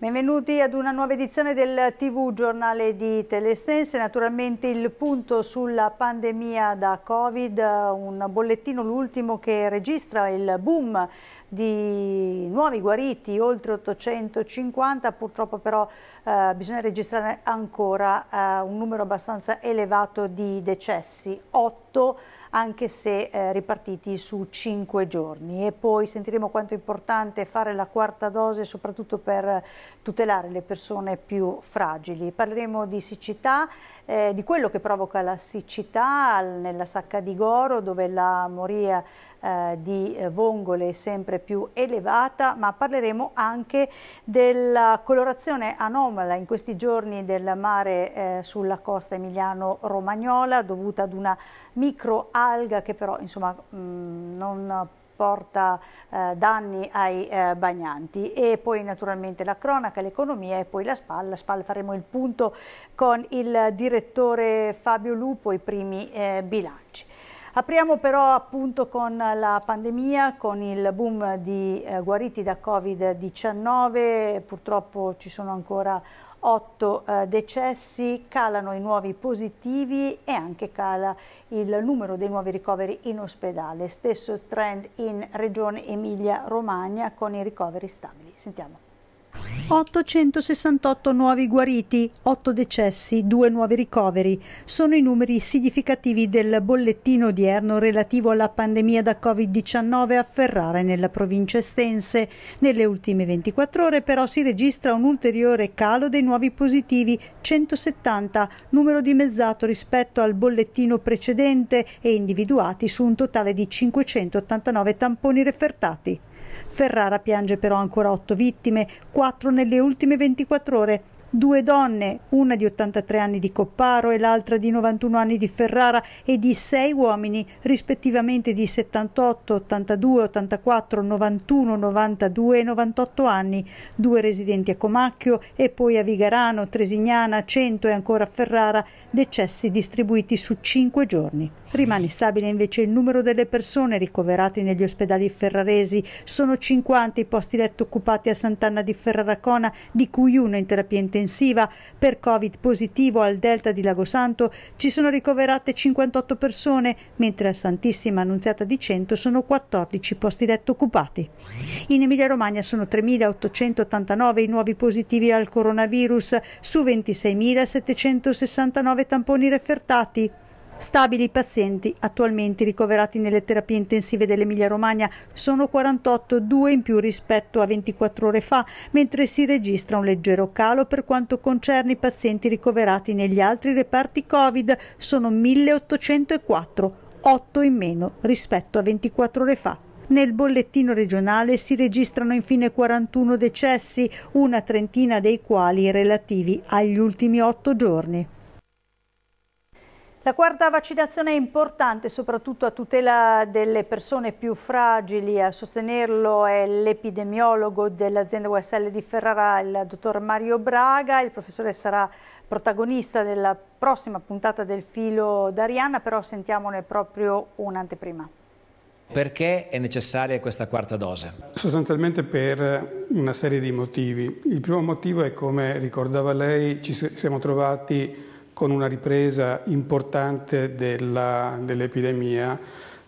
Benvenuti ad una nuova edizione del TV Giornale di Telestense, naturalmente il punto sulla pandemia da Covid, un bollettino l'ultimo che registra il boom di nuovi guariti, oltre 850, purtroppo però eh, bisogna registrare ancora eh, un numero abbastanza elevato di decessi, 8 anche se eh, ripartiti su 5 giorni. E poi sentiremo quanto è importante fare la quarta dose soprattutto per tutelare le persone più fragili. Parleremo di siccità, eh, di quello che provoca la siccità nella Sacca di Goro dove la moria eh, di eh, vongole sempre più elevata, ma parleremo anche della colorazione anomala in questi giorni del mare eh, sulla costa emiliano-romagnola dovuta ad una microalga che però insomma mh, mm, non porta eh, danni ai eh, bagnanti e poi naturalmente la cronaca, l'economia e poi la spalla. spalla faremo il punto con il direttore Fabio Lupo, i primi eh, bilanci. Apriamo però appunto con la pandemia, con il boom di eh, guariti da Covid-19, purtroppo ci sono ancora 8 eh, decessi, calano i nuovi positivi e anche cala il numero dei nuovi ricoveri in ospedale. Stesso trend in Regione Emilia-Romagna con i ricoveri stabili. Sentiamo. 868 nuovi guariti, 8 decessi, 2 nuovi ricoveri. Sono i numeri significativi del bollettino odierno relativo alla pandemia da Covid-19 a Ferrara e nella provincia estense. Nelle ultime 24 ore però si registra un ulteriore calo dei nuovi positivi, 170, numero dimezzato rispetto al bollettino precedente e individuati su un totale di 589 tamponi refertati. Ferrara piange però ancora otto vittime, quattro nelle ultime 24 ore, Due donne, una di 83 anni di Copparo e l'altra di 91 anni di Ferrara e di sei uomini, rispettivamente di 78, 82, 84, 91, 92 e 98 anni, due residenti a Comacchio e poi a Vigarano, Tresignana, Cento e ancora a Ferrara, decessi distribuiti su cinque giorni. Rimane stabile invece il numero delle persone ricoverate negli ospedali ferraresi. Sono 50 i posti letto occupati a Sant'Anna di Ferraracona, di cui uno in terapia intensiva intensiva per Covid positivo al Delta di Lago Santo ci sono ricoverate 58 persone, mentre a Santissima Annunziata di Cento sono 14 posti letto occupati. In Emilia-Romagna sono 3.889 i nuovi positivi al coronavirus su 26.769 tamponi refertati. Stabili i pazienti attualmente ricoverati nelle terapie intensive dell'Emilia Romagna sono 48, 2 in più rispetto a 24 ore fa, mentre si registra un leggero calo per quanto concerne i pazienti ricoverati negli altri reparti Covid, sono 1804, 8 in meno rispetto a 24 ore fa. Nel bollettino regionale si registrano infine 41 decessi, una trentina dei quali relativi agli ultimi 8 giorni. La quarta vaccinazione è importante soprattutto a tutela delle persone più fragili, a sostenerlo è l'epidemiologo dell'azienda USL di Ferrara, il dottor Mario Braga, il professore sarà protagonista della prossima puntata del filo d'Arianna, però sentiamone proprio un'anteprima. Perché è necessaria questa quarta dose? Sostanzialmente per una serie di motivi. Il primo motivo è come ricordava lei, ci siamo trovati con una ripresa importante dell'epidemia.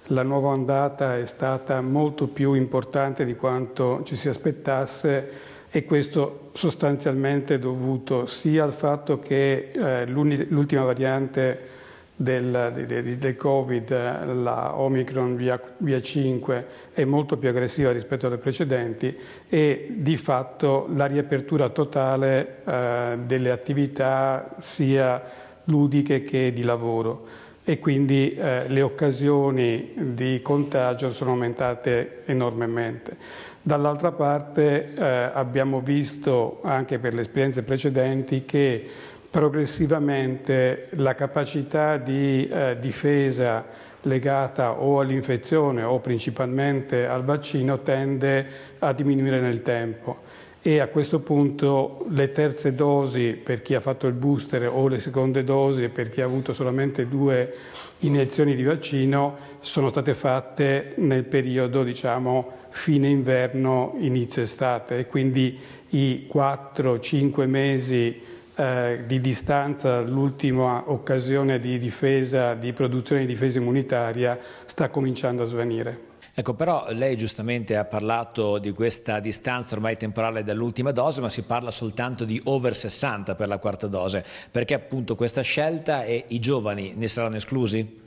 la nuova ondata è stata molto più importante di quanto ci si aspettasse e questo sostanzialmente è dovuto sia al fatto che eh, l'ultima variante del, del, del, Covid, la Omicron VA5, è molto più aggressiva rispetto alle precedenti e di fatto la riapertura totale eh, delle attività sia ludiche che di lavoro e quindi eh, le occasioni di contagio sono aumentate enormemente. Dall'altra parte eh, abbiamo visto anche per le esperienze precedenti che progressivamente la capacità di eh, difesa legata o all'infezione o principalmente al vaccino tende a diminuire nel tempo e a questo punto le terze dosi per chi ha fatto il booster o le seconde dosi per chi ha avuto solamente due iniezioni di vaccino sono state fatte nel periodo diciamo, fine inverno, inizio estate e quindi i 4-5 mesi eh, di distanza l'ultima occasione di difesa, di produzione di difesa immunitaria sta cominciando a svanire. Ecco, però lei giustamente ha parlato di questa distanza ormai temporale dall'ultima dose, ma si parla soltanto di over 60 per la quarta dose. Perché appunto questa scelta e i giovani ne saranno esclusi?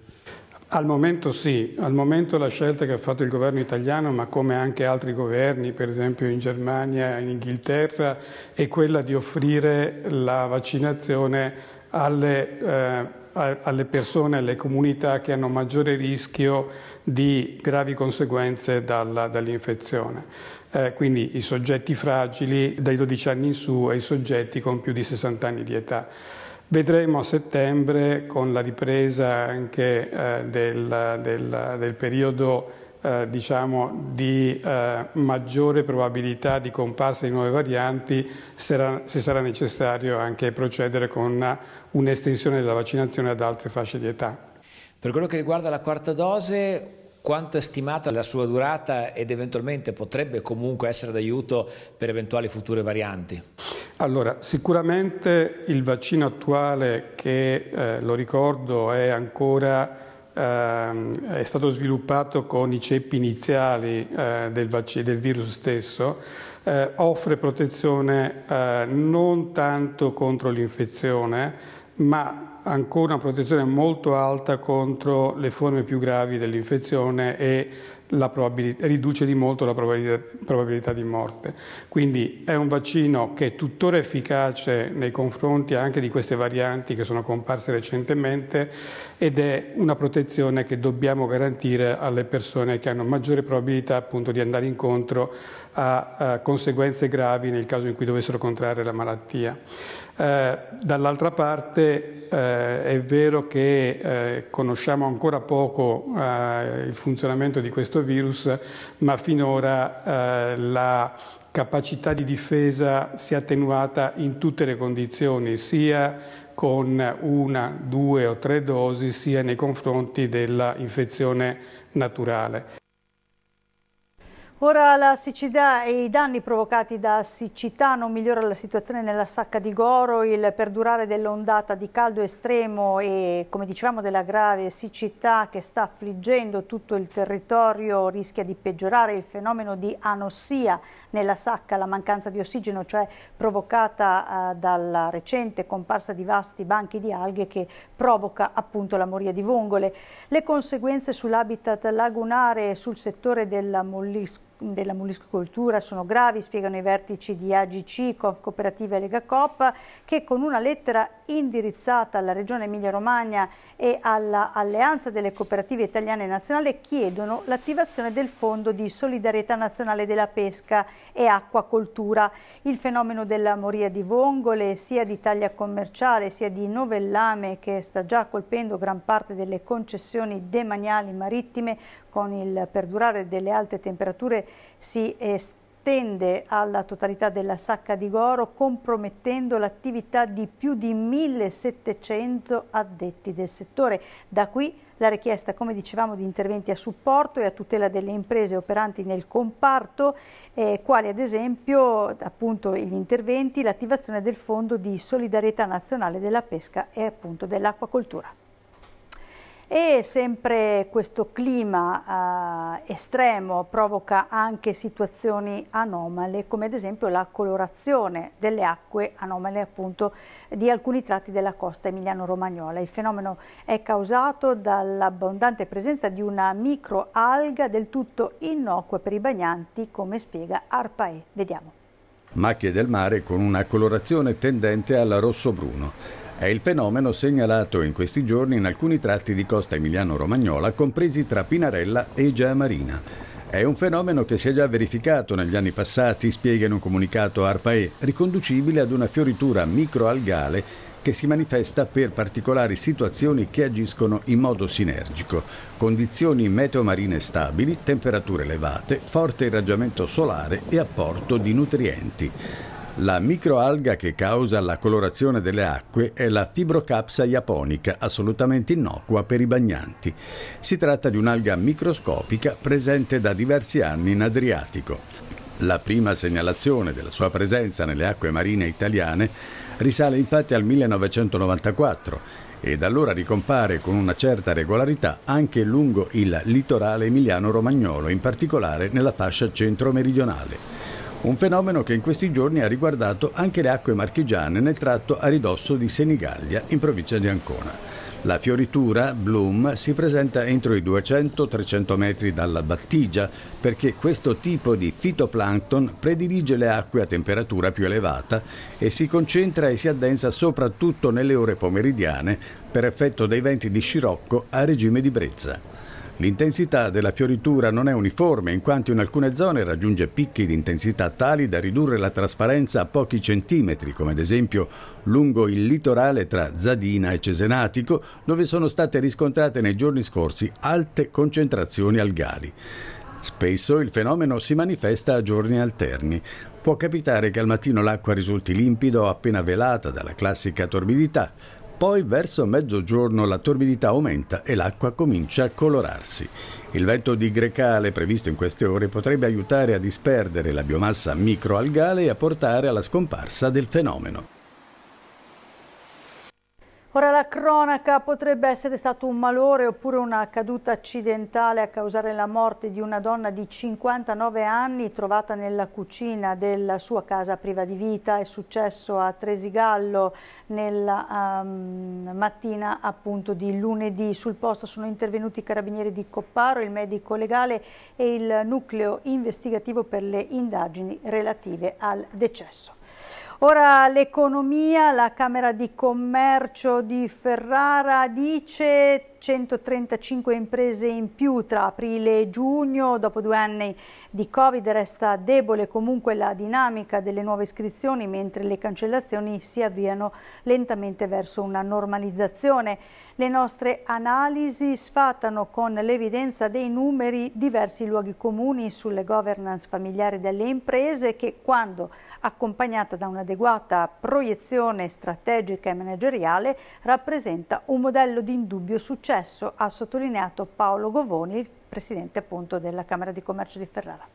Al momento sì, al momento la scelta che ha fatto il governo italiano, ma come anche altri governi, per esempio in Germania, in Inghilterra, è quella di offrire la vaccinazione alle, eh, alle persone, alle comunità che hanno maggiore rischio di gravi conseguenze dalla, dall'infezione. Eh, quindi i soggetti fragili dai 12 anni in su e i soggetti con più di 60 anni di età. Vedremo a settembre con la ripresa anche eh, del, del, del, periodo eh, diciamo, di eh, maggiore probabilità di comparsa di nuove varianti se, se sarà necessario anche procedere con un'estensione della vaccinazione ad altre fasce di età. Per quello che riguarda la quarta dose, quanto è stimata la sua durata ed eventualmente potrebbe comunque essere d'aiuto per eventuali future varianti? Allora, sicuramente il vaccino attuale, che eh, lo ricordo è ancora eh, è stato sviluppato con i ceppi iniziali eh, del, del, virus stesso, eh, offre protezione eh, non tanto contro l'infezione, ma ancora una protezione molto alta contro le forme più gravi dell'infezione e riduce di molto la probabilità, probabilità di morte. Quindi è un vaccino che è tuttora efficace nei confronti anche di queste varianti che sono comparse recentemente ed è una protezione che dobbiamo garantire alle persone che hanno maggiore probabilità appunto di andare incontro a, a conseguenze gravi nel caso in cui dovessero contrarre la malattia. Eh, dall'altra parte eh, è vero che eh, conosciamo ancora poco eh, il funzionamento di questo virus, ma finora eh, la capacità di difesa si è attenuata in tutte le condizioni, sia con una, due o tre dosi, sia nei confronti dell'infezione naturale. Ora la siccità e i danni provocati da siccità non migliorano la situazione nella sacca di Goro, il perdurare dell'ondata di caldo estremo e come dicevamo della grave siccità che sta affliggendo tutto il territorio rischia di peggiorare il fenomeno di anossia nella sacca, la mancanza di ossigeno cioè provocata eh, dalla recente comparsa di vasti banchi di alghe che provoca appunto la moria di vongole. Le conseguenze sull'habitat lagunare e sul settore della mollisca della moliscoltura sono gravi, spiegano i vertici di AGC, Conf Cooperativa e Lega Coop, che con una lettera indirizzata alla Regione Emilia-Romagna e all'Alleanza delle Cooperative Italiane Nazionale chiedono l'attivazione del Fondo di Solidarietà Nazionale della Pesca e Acquacoltura. Il fenomeno della moria di vongole, sia di taglia commerciale sia di novellame, che sta già colpendo gran parte delle concessioni demaniali marittime, con il perdurare delle alte temperature si estende alla totalità della sacca di Goro compromettendo l'attività di più di 1700 addetti del settore. Da qui la richiesta, come dicevamo, di interventi a supporto e a tutela delle imprese operanti nel comparto, eh, quali ad esempio appunto, gli interventi, l'attivazione del Fondo di Solidarietà Nazionale della Pesca e appunto dell'Acquacoltura e sempre questo clima eh, estremo provoca anche situazioni anomale come ad esempio la colorazione delle acque anomale appunto di alcuni tratti della costa emiliano-romagnola. Il fenomeno è causato dall'abbondante presenza di una microalga del tutto innocua per i bagnanti come spiega Arpae. Vediamo. Macchie del mare con una colorazione tendente al rosso-bruno. È il fenomeno segnalato in questi giorni in alcuni tratti di costa emiliano-romagnola, compresi tra Pinarella e Giamarina. È un fenomeno che si è già verificato negli anni passati, spiega in un comunicato ARPAE, riconducibile ad una fioritura microalgale che si manifesta per particolari situazioni che agiscono in modo sinergico. Condizioni meteomarine stabili, temperature elevate, forte irraggiamento solare e apporto di nutrienti. La microalga che causa la colorazione delle acque è la fibrocapsa japonica, assolutamente innocua per i bagnanti. Si tratta di un'alga microscopica presente da diversi anni in Adriatico. La prima segnalazione della sua presenza nelle acque marine italiane risale infatti al 1994 e da allora ricompare con una certa regolarità anche lungo il litorale emiliano-romagnolo, in particolare nella fascia centro-meridionale un fenomeno che in questi giorni ha riguardato anche le acque marchigiane nel tratto a ridosso di Senigallia, in provincia di Ancona. La fioritura, bloom, si presenta entro i 200-300 metri dalla battigia perché questo tipo di fitoplancton predilige le acque a temperatura più elevata e si concentra e si addensa soprattutto nelle ore pomeridiane per effetto dei venti di scirocco a regime di brezza. L'intensità della fioritura non è uniforme in quanto in alcune zone raggiunge picchi di intensità tali da ridurre la trasparenza a pochi centimetri, come ad esempio lungo il litorale tra Zadina e Cesenatico, dove sono state riscontrate nei giorni scorsi alte concentrazioni algali. Spesso il fenomeno si manifesta a giorni alterni. Può capitare che al mattino l'acqua risulti limpida o appena velata dalla classica torbidità, poi verso mezzogiorno la torbidità aumenta e l'acqua comincia a colorarsi. Il vento di grecale previsto in queste ore potrebbe aiutare a disperdere la biomassa microalgale e a portare alla scomparsa del fenomeno. Ora la cronaca potrebbe essere stato un malore oppure una caduta accidentale a causare la morte di una donna di 59 anni trovata nella cucina della sua casa priva di vita. È successo a Tresigallo nella um, mattina appunto di lunedì. Sul posto sono intervenuti i carabinieri di Copparo, il medico legale e il nucleo investigativo per le indagini relative al decesso. Ora l'economia, la Camera di Commercio di Ferrara dice 135 imprese in più tra aprile e giugno, dopo due anni di Covid resta debole comunque la dinamica delle nuove iscrizioni mentre le cancellazioni si avviano lentamente verso una normalizzazione. Le nostre analisi sfatano con l'evidenza dei numeri diversi luoghi comuni sulle governance familiari delle imprese che quando accompagnata da un'adeguata proiezione strategica e manageriale rappresenta un modello di indubbio successo, ha sottolineato Paolo Govoni, presidente appunto della Camera di Commercio di Ferrara.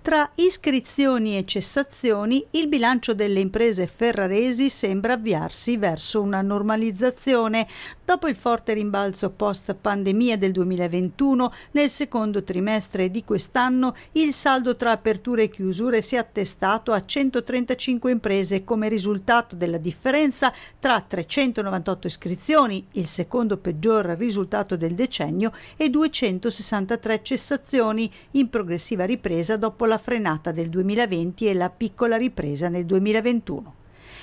Tra iscrizioni e cessazioni, il bilancio delle imprese ferraresi sembra avviarsi verso una normalizzazione Dopo il forte rimbalzo post pandemia del 2021, nel secondo trimestre di quest'anno il saldo tra aperture e chiusure si è attestato a 135 imprese come risultato della differenza tra 398 iscrizioni, il secondo peggior risultato del decennio, e 263 cessazioni in progressiva ripresa dopo la frenata del 2020 e la piccola ripresa nel 2021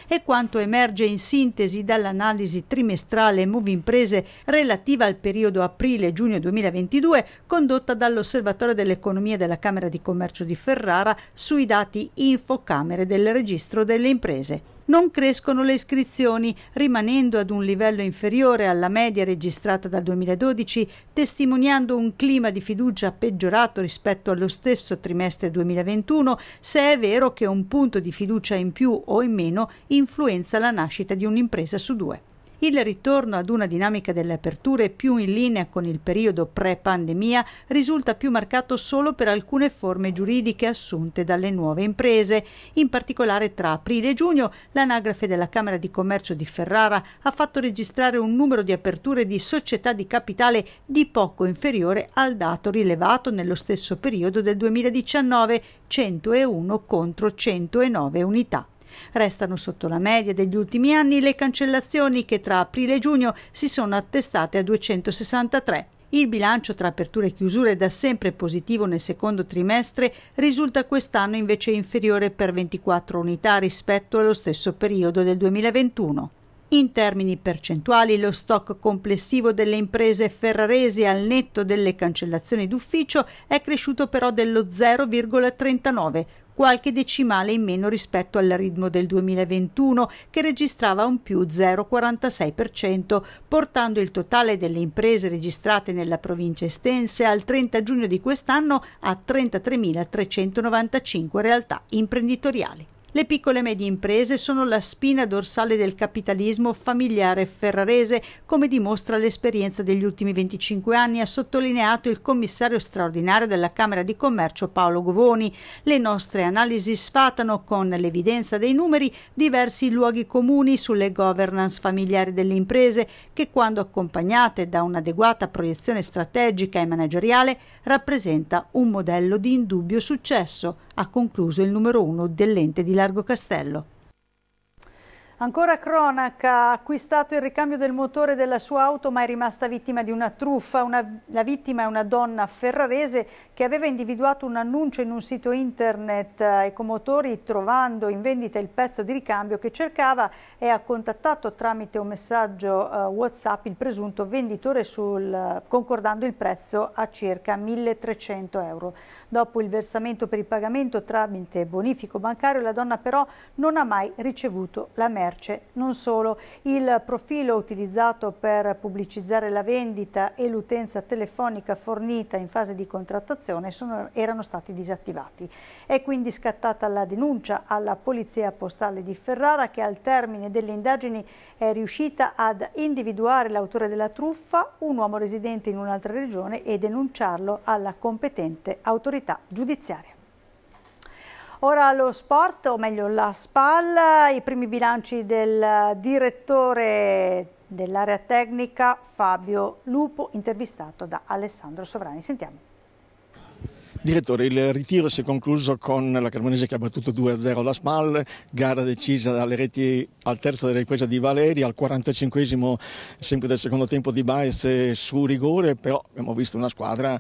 è quanto emerge in sintesi dall'analisi trimestrale Movinprese relativa al periodo aprile-giugno 2022 condotta dall'Osservatorio dell'Economia della Camera di Commercio di Ferrara sui dati infocamere del registro delle imprese non crescono le iscrizioni, rimanendo ad un livello inferiore alla media registrata dal 2012, testimoniando un clima di fiducia peggiorato rispetto allo stesso trimestre 2021, se è vero che un punto di fiducia in più o in meno influenza la nascita di un'impresa su due il ritorno ad una dinamica delle aperture più in linea con il periodo pre-pandemia risulta più marcato solo per alcune forme giuridiche assunte dalle nuove imprese. In particolare tra aprile e giugno l'anagrafe della Camera di Commercio di Ferrara ha fatto registrare un numero di aperture di società di capitale di poco inferiore al dato rilevato nello stesso periodo del 2019, 101 contro 109 unità. Restano sotto la media degli ultimi anni le cancellazioni che tra aprile e giugno si sono attestate a 263. Il bilancio tra aperture e chiusure da sempre positivo nel secondo trimestre risulta quest'anno invece inferiore per 24 unità rispetto allo stesso periodo del 2021. In termini percentuali lo stock complessivo delle imprese ferraresi al netto delle cancellazioni d'ufficio è cresciuto però dello 0,39, qualche decimale in meno rispetto al ritmo del 2021 che registrava un più 0,46%, portando il totale delle imprese registrate nella provincia estense al 30 giugno di quest'anno a 33.395 realtà imprenditoriali. Le piccole e medie imprese sono la spina dorsale del capitalismo familiare ferrarese, come dimostra l'esperienza degli ultimi 25 anni, ha sottolineato il commissario straordinario della Camera di Commercio Paolo Govoni. Le nostre analisi sfatano con l'evidenza dei numeri diversi luoghi comuni sulle governance familiari delle imprese che quando accompagnate da un'adeguata proiezione strategica e manageriale rappresenta un modello di indubbio successo ha concluso il numero uno dell'ente di Largo Castello. Ancora cronaca, ha acquistato il ricambio del motore della sua auto ma è rimasta vittima di una truffa. Una, la vittima è una donna ferrarese che aveva individuato un annuncio in un sito internet eh, Ecomotori trovando in vendita il pezzo di ricambio che cercava e ha contattato tramite un messaggio uh, Whatsapp il presunto venditore sul, eh, concordando il prezzo a circa 1300 euro. Dopo il versamento per il pagamento tramite bonifico bancario la donna però non ha mai ricevuto la merda merce. Non solo, il profilo utilizzato per pubblicizzare la vendita e l'utenza telefonica fornita in fase di contrattazione sono, erano stati disattivati. È quindi scattata la denuncia alla Polizia Postale di Ferrara che al termine delle indagini è riuscita ad individuare l'autore della truffa, un uomo residente in un'altra regione e denunciarlo alla competente autorità giudiziaria. Ora lo sport, o meglio la SPAL, i primi bilanci del direttore dell'area tecnica Fabio Lupo, intervistato da Alessandro Sovrani. Sentiamo. Direttore, il ritiro si è concluso con la Cremonese che ha battuto 2-0 la SPAL, gara decisa dalle reti al terzo della ripresa di Valeri, al 45 sempre del secondo tempo di Baez su rigore, però abbiamo visto una squadra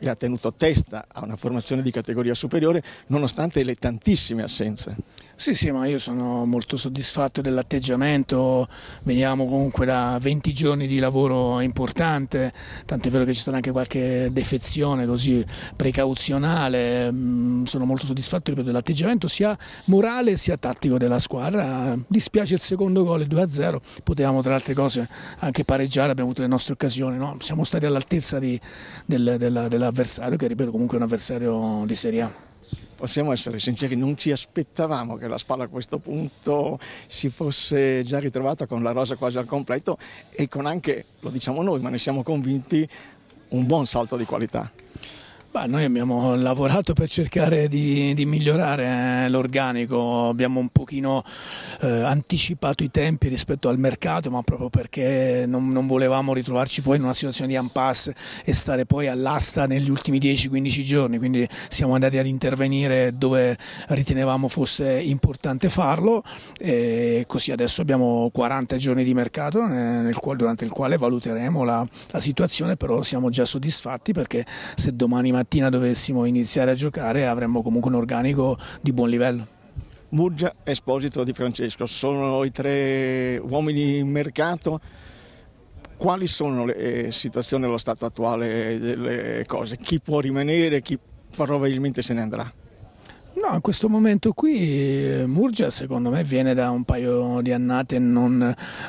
e ha tenuto testa a una formazione di categoria superiore nonostante le tantissime assenze. Sì, sì, ma io sono molto soddisfatto dell'atteggiamento, veniamo comunque da 20 giorni di lavoro importante, tanto è vero che ci sarà anche qualche defezione così precauzionale, mm, sono molto soddisfatto ripeto, dell'atteggiamento sia morale sia tattico della squadra, dispiace il secondo gol, 2-0, potevamo tra le altre cose anche pareggiare, abbiamo avuto le nostre occasioni, no? siamo stati all'altezza della, della dall'avversario, che ripeto comunque è un avversario di Serie A possiamo essere sinceri, non ci aspettavamo che la Spalla a questo punto si fosse già ritrovata con la rosa quasi al completo e con anche, lo diciamo noi, ma ne siamo convinti, un buon salto di qualità. Beh, noi abbiamo lavorato per cercare di, di migliorare eh, l'organico, abbiamo un pochino eh, anticipato i tempi rispetto al mercato, ma proprio perché non, non, volevamo ritrovarci poi in una situazione di unpass e stare poi all'asta negli ultimi 10-15 giorni, quindi siamo andati ad intervenire dove ritenevamo fosse importante farlo e così adesso abbiamo 40 giorni di mercato eh, nel, durante il quale valuteremo la, la situazione, però siamo già soddisfatti perché se domani mattina mattina dovessimo iniziare a giocare avremmo comunque un organico di buon livello. Murgia, Esposito Di Francesco, sono i tre uomini in mercato. Quali sono le eh, situazioni allo stato attuale delle cose? Chi può rimanere, chi probabilmente se ne andrà? No, in questo momento qui eh, Murgia secondo me viene da un paio di annate non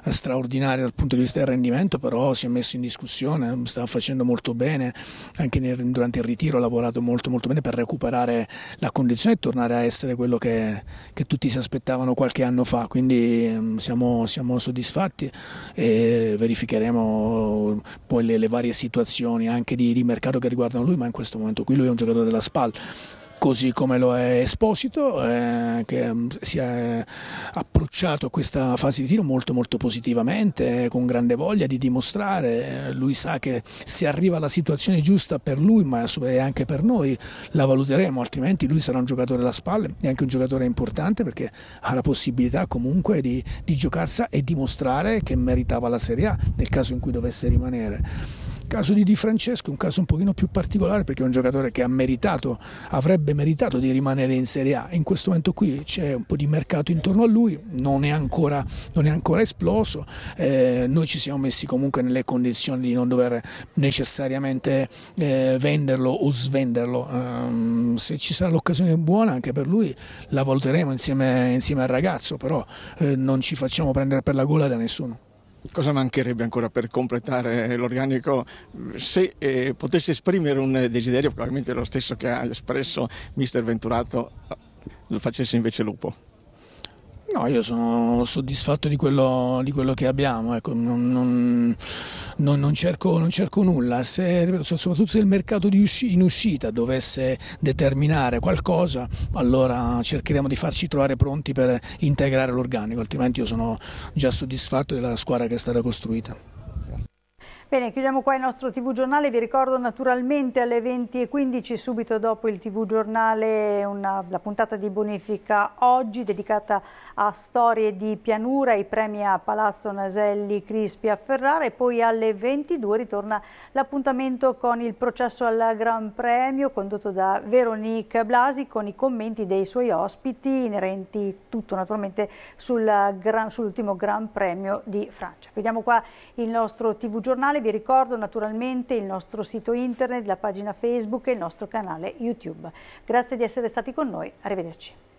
eh, straordinarie dal punto di vista del rendimento, però si è messo in discussione, sta facendo molto bene, anche nel, durante il ritiro ha lavorato molto molto bene per recuperare la condizione e tornare a essere quello che, che tutti si aspettavano qualche anno fa, quindi mm, siamo, siamo soddisfatti e verificheremo poi le, le varie situazioni anche di, di mercato che riguardano lui, ma in questo momento qui lui è un giocatore della SPAL così come lo è Esposito, eh, che mm, si è approcciato a questa fase di tiro molto molto positivamente, eh, con grande voglia di dimostrare, lui sa che se arriva alla situazione giusta per lui, ma anche per noi, la valuteremo, altrimenti lui sarà un giocatore alla spalle e anche un giocatore importante perché ha la possibilità comunque di, di giocarsi e dimostrare che meritava la Serie A nel caso in cui dovesse rimanere caso di Di Francesco è un caso un pochino più particolare perché è un giocatore che meritato, avrebbe meritato di rimanere in Serie A. In questo momento qui c'è un po' di mercato intorno a lui, non è ancora, non è ancora esploso, eh, noi ci siamo messi comunque nelle condizioni di non dover necessariamente eh, venderlo o svenderlo. Um, se ci sarà l'occasione buona anche per lui la valuteremo insieme, insieme al ragazzo, però eh, non ci facciamo prendere per la gola da nessuno. Cosa mancherebbe ancora per completare l'organico? Se eh, potesse esprimere un desiderio, probabilmente lo stesso che ha espresso mister Venturato, lo facesse invece Lupo. No, io sono soddisfatto di quello, di quello che abbiamo. Ecco, non, non non, non, cerco, non cerco, nulla, se, soprattutto se il mercato usci, in uscita dovesse determinare qualcosa, allora cercheremo di farci trovare pronti per integrare l'organico, altrimenti io sono già soddisfatto della squadra che è stata costruita. Bene, chiudiamo qua il nostro TV giornale, vi ricordo naturalmente alle 20.15 subito dopo il TV giornale una, la puntata di bonifica oggi dedicata a storie di pianura, i premi a Palazzo Naselli Crispi a Ferrara e poi alle 22 ritorna l'appuntamento con il processo al Gran Premio condotto da Veronique Blasi con i commenti dei suoi ospiti inerenti tutto naturalmente sul gran, sull'ultimo Gran Premio di Francia. Chiudiamo qua il nostro TV giornale vi ricordo naturalmente il nostro sito internet, la pagina Facebook e il nostro canale YouTube. Grazie di essere stati con noi, arrivederci.